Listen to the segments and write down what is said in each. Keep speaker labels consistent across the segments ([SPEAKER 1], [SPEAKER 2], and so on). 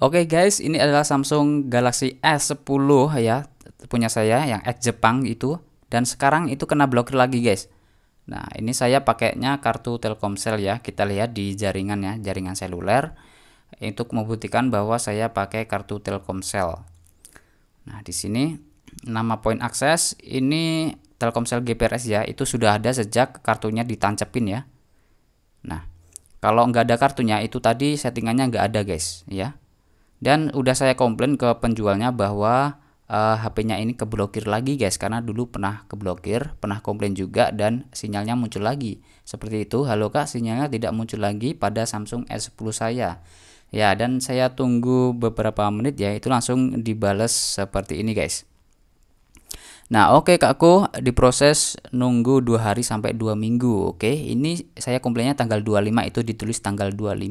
[SPEAKER 1] Oke okay guys, ini adalah Samsung Galaxy S10 ya, punya saya yang X Jepang itu dan sekarang itu kena blokir lagi guys. Nah, ini saya pakainya kartu Telkomsel ya. Kita lihat di jaringan ya, jaringan seluler untuk membuktikan bahwa saya pakai kartu Telkomsel. Nah, di sini nama point akses ini Telkomsel GPRS ya, itu sudah ada sejak kartunya ditancepin ya. Nah, kalau nggak ada kartunya itu tadi settingannya nggak ada guys ya dan udah saya komplain ke penjualnya bahwa uh, eh, HP-nya ini keblokir lagi guys karena dulu pernah keblokir pernah komplain juga dan sinyalnya muncul lagi seperti itu halo kak sinyalnya tidak muncul lagi pada Samsung S10 saya ya dan saya tunggu beberapa menit ya itu langsung dibales seperti ini guys Nah oke okay, kakku diproses nunggu dua hari sampai dua minggu oke okay? ini saya komplainnya tanggal 25 itu ditulis tanggal 25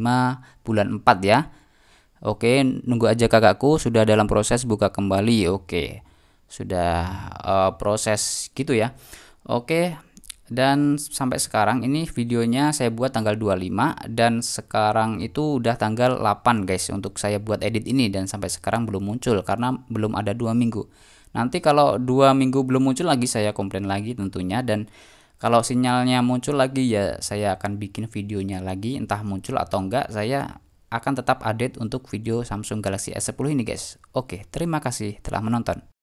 [SPEAKER 1] bulan 4 ya Oke, nunggu aja kakakku sudah dalam proses buka kembali. Oke. Sudah uh, proses gitu ya. Oke. Dan sampai sekarang ini videonya saya buat tanggal 25 dan sekarang itu udah tanggal 8 guys untuk saya buat edit ini dan sampai sekarang belum muncul karena belum ada dua minggu. Nanti kalau dua minggu belum muncul lagi saya komplain lagi tentunya dan kalau sinyalnya muncul lagi ya saya akan bikin videonya lagi entah muncul atau enggak saya akan tetap update untuk
[SPEAKER 2] video Samsung Galaxy S10 ini guys. Oke, terima kasih telah menonton.